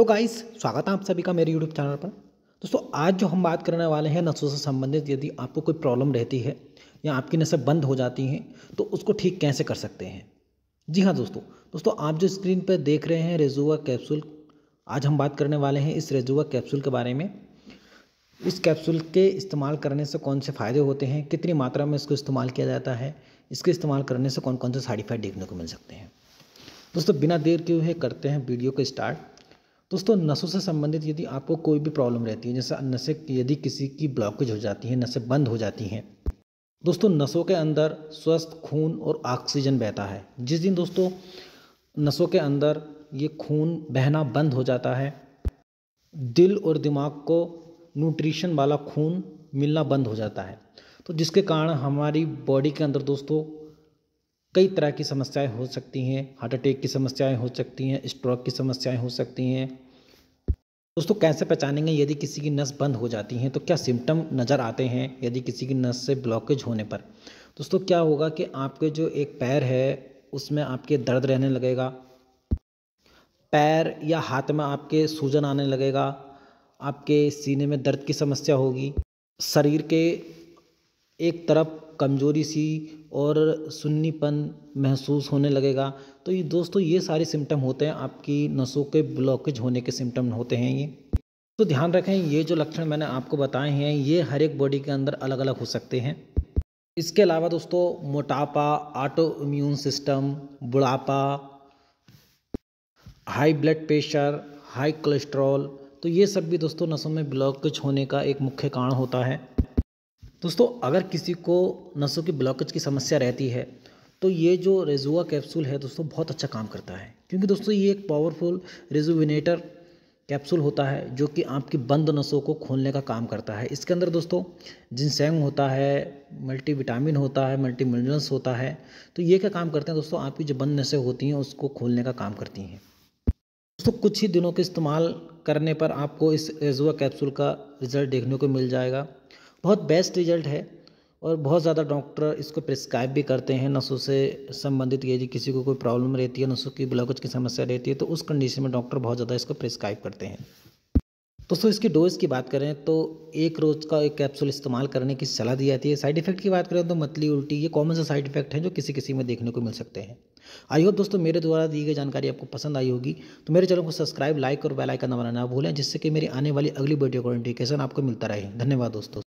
तो गाइस स्वागत है आप सभी का मेरे यूट्यूब चैनल पर दोस्तों आज जो हम बात करने वाले हैं नसों से संबंधित यदि आपको कोई प्रॉब्लम रहती है या आपकी नसें बंद हो जाती हैं तो उसको ठीक कैसे कर सकते हैं जी हाँ दोस्तों दोस्तों आप जो स्क्रीन पर देख रहे हैं रेजुआ कैप्सूल आज हम बात करने वाले हैं इस रेजुआ कैप्सूल के बारे में इस कैप्सूल के इस्तेमाल करने से कौन से फ़ायदे होते हैं कितनी मात्रा में इसको इस्तेमाल किया जाता है इसके इस्तेमाल करने से कौन कौन से साइड इफेक्ट देखने को मिल सकते हैं दोस्तों बिना देर के हुए करते हैं वीडियो को स्टार्ट दोस्तों नसों से संबंधित यदि आपको कोई भी प्रॉब्लम रहती है जैसे नसें यदि किसी की ब्लॉकेज हो जाती है नसें बंद हो जाती हैं दोस्तों नसों के अंदर स्वस्थ खून और ऑक्सीजन बहता है जिस दिन दोस्तों नसों के अंदर ये खून बहना बंद हो जाता है दिल और दिमाग को न्यूट्रिशन वाला खून मिलना बंद हो जाता है तो जिसके कारण हमारी बॉडी के अंदर दोस्तों कई तरह की समस्याएं हो सकती हैं हार्ट अटैक की समस्याएं हो सकती हैं स्ट्रोक की समस्याएं हो सकती हैं दोस्तों कैसे पहचानेंगे यदि किसी की नस बंद हो जाती हैं तो क्या सिम्टम नज़र आते हैं यदि किसी की नस से ब्लॉकेज होने पर दोस्तों क्या होगा कि आपके जो एक पैर है उसमें आपके दर्द रहने लगेगा पैर या हाथ में आपके सूजन आने लगेगा आपके सीने में दर्द की समस्या होगी शरीर के एक तरफ कमजोरी सी और सुन्नीपन महसूस होने लगेगा तो ये दोस्तों ये सारे सिम्टम होते हैं आपकी नसों के ब्लॉकेज होने के सिम्टम होते हैं ये तो ध्यान रखें ये जो लक्षण मैंने आपको बताए हैं ये हर एक बॉडी के अंदर अलग अलग हो सकते हैं इसके अलावा दोस्तों मोटापा ऑटो इम्यून सिस्टम बुढ़ापा high blood pressure high cholesterol तो ये सब भी दोस्तों नसों में ब्लॉकेज होने का एक मुख्य कारण होता है दोस्तों अगर किसी को नसों की ब्लॉकेज की समस्या रहती है तो ये जो रेजुआ कैप्सूल है दोस्तों बहुत अच्छा काम करता है क्योंकि दोस्तों ये एक पावरफुल रेजुविनेटर कैप्सूल होता है जो कि आपकी बंद नसों को खोलने का काम करता है इसके अंदर दोस्तों जिनसेंग होता है मल्टी विटामिन होता है मल्टी मिनरल्स होता है तो ये क्या काम करते हैं दोस्तों आपकी जो बंद नसें होती हैं उसको खोलने का काम करती हैं दोस्तों कुछ ही दिनों के इस्तेमाल करने पर आपको इस रेजुआ कैप्सूल का रिज़ल्ट देखने को मिल जाएगा बहुत बेस्ट रिजल्ट है और बहुत ज़्यादा डॉक्टर इसको प्रिस्क्राइब भी करते हैं नसों से संबंधित यदि किसी को कोई प्रॉब्लम रहती है नसों की ब्लॉकेज की समस्या रहती है तो उस कंडीशन में डॉक्टर बहुत ज़्यादा इसको प्रिस्क्राइब करते हैं दोस्तों इसकी डोज की बात करें तो एक रोज़ का एक कैप्सूल इस्तेमाल करने की सलाह दी जाती है साइड इफेक्ट की बात करें तो मतली उल्टी ये कॉमन से साइड इफेक्ट हैं जो किसी किसी में देखने को मिल सकते हैं आई होप दोस्तों मेरे द्वारा दी गई जानकारी आपको पसंद आई होगी तो मेरे चैनल को सब्सक्राइब लाइक और बेलाइकन दबाना ना भूलें जिससे कि मेरी आने वाली अगली वीडियो का नोटिफिकेशन आपको मिलता रहे धन्यवाद दोस्तों